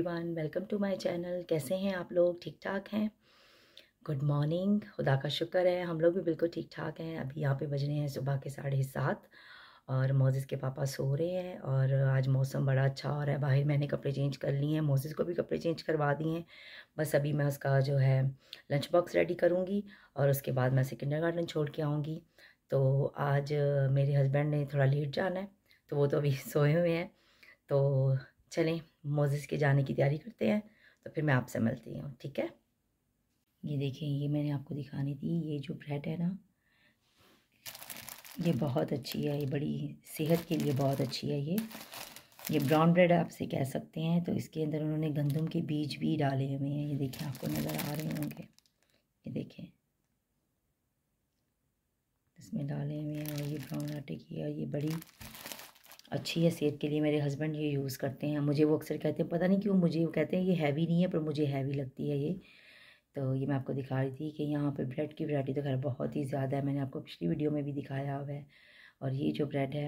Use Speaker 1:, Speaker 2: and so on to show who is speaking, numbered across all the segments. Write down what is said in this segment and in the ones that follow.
Speaker 1: everyone welcome to my channel कैसे हैं आप लोग ठीक ठाक हैं गुड मॉर्निंग खुदा का शुक्र है हम लोग भी बिल्कुल ठीक ठाक हैं अभी यहाँ पे बज रहे हैं सुबह के साढ़े सात और मोजिस के पापा सो रहे हैं और आज मौसम बड़ा अच्छा हो रहा है बाहर मैंने कपड़े चेंज कर लिए हैं मोजिस को भी कपड़े चेंज करवा दिए हैं बस अभी मैं उसका जो है लंच बॉक्स रेडी करूँगी और उसके बाद मैं सेकेंडर गार्डन छोड़ के आऊँगी तो आज मेरे हस्बैंड ने थोड़ा लेट जाना है तो वो तो अभी सोए हुए हैं तो चलें मोजिस के जाने की तैयारी करते हैं तो फिर मैं आपसे मिलती हूँ ठीक है ये देखें ये मैंने आपको दिखानी थी ये जो ब्रेड है ना ये बहुत अच्छी है ये बड़ी सेहत के लिए बहुत अच्छी है ये ये ब्राउन ब्रेड आप से कह सकते हैं तो इसके अंदर उन्होंने गंदम के बीज भी डाले हुए हैं ये देखें आपको नज़र आ रहे होंगे ये देखें इसमें डाले हुए हैं और ये ब्राउन आटे की और ये बड़ी अच्छी है सेहत के लिए मेरे हस्बैंड ये यूज़ करते हैं मुझे वो अक्सर कहते हैं पता नहीं क्यों मुझे वो कहते हैं ये हैवी नहीं है पर मुझे हैवी लगती है ये तो ये मैं आपको दिखा रही थी कि यहाँ पर ब्रेड की वैरायटी तो खैर बहुत ही ज़्यादा है मैंने आपको पिछली वीडियो में भी दिखाया हुआ है और ये जो ब्रेड है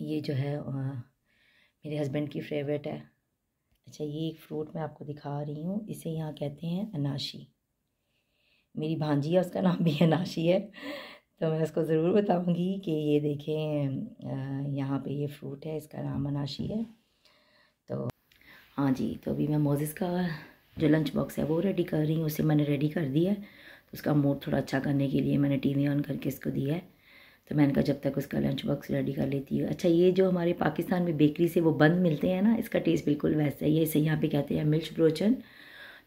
Speaker 1: ये जो है मेरे हस्बैंड की फेवरेट है अच्छा ये एक फ्रूट मैं आपको दिखा रही हूँ इसे यहाँ कहते हैं अनाशी मेरी भांजी है उसका नाम भी अनाशी है तो मैं इसको ज़रूर बताऊंगी कि ये देखें यहाँ पे ये फ्रूट है इसका नाम अनाशी है तो हाँ जी तो अभी मैं मोजिस का जो लंच बॉक्स है वो रेडी कर रही हूँ उसे मैंने रेडी कर दिया है तो उसका मूड थोड़ा अच्छा करने के लिए मैंने टीवी ऑन करके इसको दिया है तो मैंने कहा जब तक उसका लंच बॉक्स रेडी कर लेती हूँ अच्छा ये जो हमारे पाकिस्तान में बेकरी से वो बंद मिलते हैं ना इसका टेस्ट बिल्कुल वैसा है ये इसे यहाँ पे कहते हैं मिल्च ब्रोचन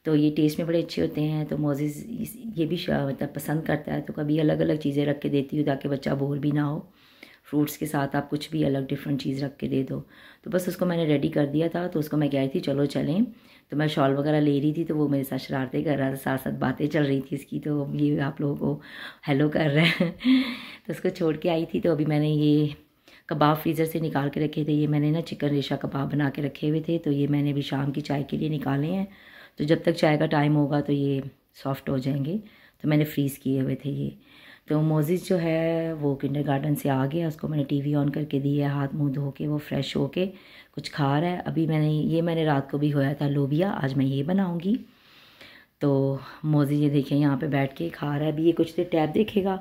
Speaker 1: तो ये टेस्ट में बड़े अच्छे होते हैं तो मोजिज़ ये भी मतलब पसंद करता है तो कभी अलग अलग चीज़ें रख के देती हूँ ताकि बच्चा बोर भी ना हो फ्रूट्स के साथ आप कुछ भी अलग डिफरेंट चीज़ रख के दे दो तो बस उसको मैंने रेडी कर दिया था तो उसको मैं कह रही थी चलो चलें तो मैं शॉल वगैरह ले रही थी तो वो मेरे साथ शरारतें कर रहा था साथ साथ बातें चल रही थी इसकी तो ये आप लोगों को हेलो कर रहे हैं तो उसको छोड़ के आई थी तो अभी मैंने ये कबाब फ्रीज़र से निकाल के रखे थे ये मैंने ना चिकन रेशा कबाब बना के रखे हुए थे तो ये मैंने अभी शाम की चाय के लिए निकाले हैं तो जब तक चाय का टाइम होगा तो ये सॉफ्ट हो जाएंगे तो मैंने फ्रीज़ किए हुए थे ये तो मोजिज़ जो है वो किंडर गार्डन से आ गया उसको मैंने टीवी ऑन करके दी है हाथ मुंह धो के वो फ्रेश हो के कुछ खा रहा है अभी मैंने ये मैंने रात को भी होया था लोबिया आज मैं ये बनाऊँगी तो मोजिज ये देखिए यहाँ पे बैठ के खा रहा है अभी ये कुछ देर टैब देखेगा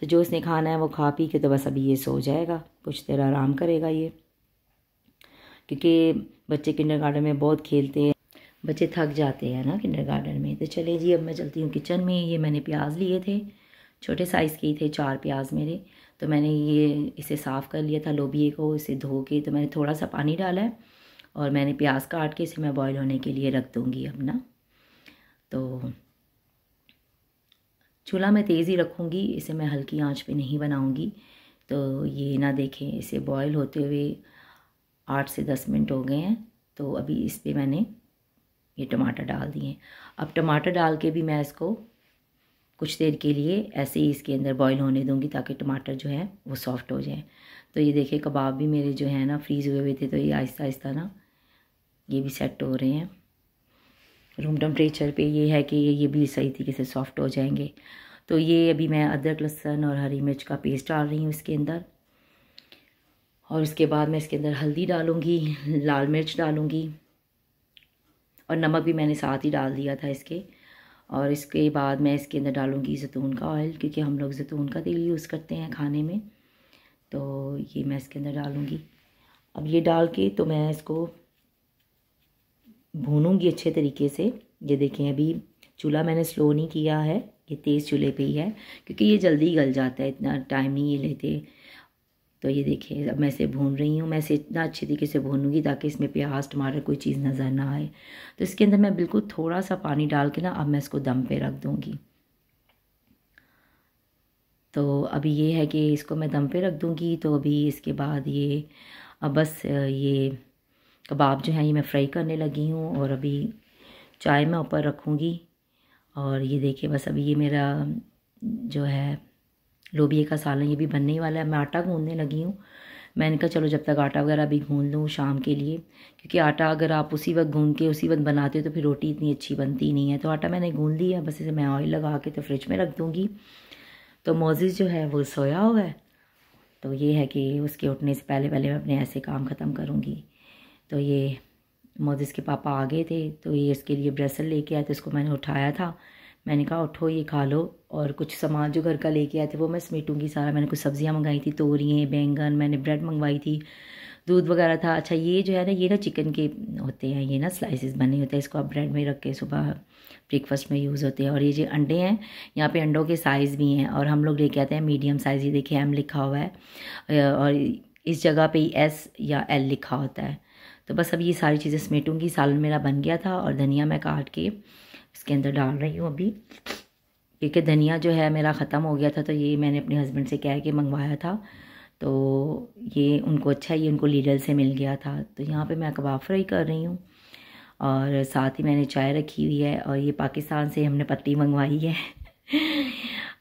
Speaker 1: तो जो उसने खाना है वो खा पी के तो बस अभी ये सो जाएगा कुछ देर आराम करेगा ये क्योंकि बच्चे किंडर गार्डन में बहुत खेलते हैं बच्चे थक जाते हैं ना किंडर गार्डन में तो चले जी अब मैं चलती हूँ किचन में ये मैंने प्याज लिए थे छोटे साइज़ के ही थे चार प्याज मेरे तो मैंने ये इसे साफ़ कर लिया था लोबिए को इसे धो के तो मैंने थोड़ा सा पानी डाला है और मैंने प्याज काट के इसे मैं बॉईल होने के लिए रख दूँगी अब ना तो चूल्हा मैं तेज़ ही रखूँगी इसे मैं हल्की आंच पे नहीं बनाऊँगी तो ये ना देखें इसे बॉईल होते हुए आठ से दस मिनट हो गए हैं तो अभी इस पर मैंने ये टमाटर डाल दिए अब टमाटर डाल के भी मैं इसको कुछ देर के लिए ऐसे ही इसके अंदर बॉईल होने दूंगी ताकि टमाटर जो है वो सॉफ्ट हो जाए तो ये देखिए कबाब भी मेरे जो है ना फ्रीज़ हुए हुए थे तो ये आहिस्ता आहिस्ता ना ये भी सेट हो रहे हैं रूम टम्परेचर पे ये है कि ये भी सही तरीके से सॉफ्ट हो जाएंगे तो ये अभी मैं अदरक लहसन और हरी मिर्च का पेस्ट डाल रही हूँ इसके अंदर और उसके बाद मैं इसके अंदर हल्दी डालूँगी लाल मिर्च डालूँगी और नमक भी मैंने साथ ही डाल दिया था इसके और इसके बाद मैं इसके अंदर डालूँगी जैतून का ऑयल क्योंकि हम लोग जैतून का तेल यूज़ करते हैं खाने में तो ये मैं इसके अंदर डालूँगी अब ये डाल के तो मैं इसको भूनूँगी अच्छे तरीके से ये देखें अभी चूल्हा मैंने स्लो नहीं किया है ये तेज़ चूल्हे पे ही है क्योंकि ये जल्दी गल जाता है इतना टाइम नहीं ये लेते तो ये देखिए अब मैं इसे भून रही हूँ मैं इसे इतना अच्छे तरीके से भूनूंगी ताकि इसमें प्याज टमाटर कोई चीज़ नज़र ना आए तो इसके अंदर मैं बिल्कुल थोड़ा सा पानी डाल के ना अब मैं इसको दम पे रख दूँगी तो अभी ये है कि इसको मैं दम पे रख दूँगी तो अभी इसके बाद ये अब बस ये कबाब जो है ये मैं फ्राई करने लगी हूँ और अभी चाय मैं ऊपर रखूँगी और ये देखिए बस अभी ये मेरा जो है लोबिया का सालन ये भी बनने ही वाला है मैं आटा गूँधने लगी हूँ मैंने कहा चलो जब तक आटा वगैरह भी गूँध लूँ शाम के लिए क्योंकि आटा अगर आप उसी वक्त गूँध के उसी वक्त बनाते हो तो फिर रोटी इतनी अच्छी बनती नहीं है तो आटा मैंने गूँध लिया बस इसे मैं ऑयल लगा के तो फ्रिज में रख दूँगी तो मोजिज़ जो है वो सोया हुआ है तो ये है कि उसके उठने से पहले पहले मैं अपने ऐसे काम ख़त्म करूँगी तो ये मोजिज़ के पापा आ गए थे तो ये इसके लिए ब्रेसल लेके आए तो इसको मैंने उठाया था मैंने कहा उठो ये खा लो और कुछ सामान जो घर का लेके आए थे वो मैं समेटूंगी सारा मैंने कुछ सब्जियां मंगाई थी तोरियाँ बैंगन मैंने ब्रेड मंगवाई थी दूध वगैरह था अच्छा ये जो है ना ये ना चिकन के होते हैं ये ना स्लाइसेस बने होते हैं इसको आप ब्रेड में रख के सुबह ब्रेकफास्ट में यूज़ होते हैं और ये जो अंडे हैं यहाँ पे अंडों के साइज़ भी हैं और हम लोग लेके आते हैं मीडियम साइज़ ये देखिए एम लिखा हुआ है और इस जगह पे एस या एल लिखा होता है तो बस अब ये सारी चीज़ें समेटूँगी सालन मेरा बन गया था और धनिया मैं काट के इसके अंदर डाल रही हूँ अभी क्योंकि धनिया जो है मेरा ख़त्म हो गया था तो ये मैंने अपने हस्बैंड से कह के मंगवाया था तो ये उनको अच्छा ये उनको लीडल से मिल गया था तो यहाँ पे मैं कबाब फ्राई कर रही हूँ और साथ ही मैंने चाय रखी हुई है और ये पाकिस्तान से हमने पत्ती मंगवाई है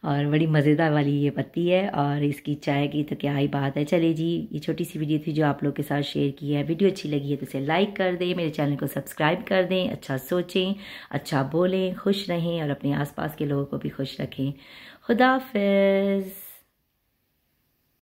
Speaker 1: और बड़ी मज़ेदार वाली ये पत्ती है और इसकी चाय की तो क्या ही बात है चले जी ये छोटी सी वीडियो थी जो आप लोग के साथ शेयर की है वीडियो अच्छी लगी है तो इसे लाइक कर दें मेरे चैनल को सब्सक्राइब कर दें अच्छा सोचें अच्छा बोलें खुश रहें और अपने आसपास के लोगों को भी खुश रखें खुदा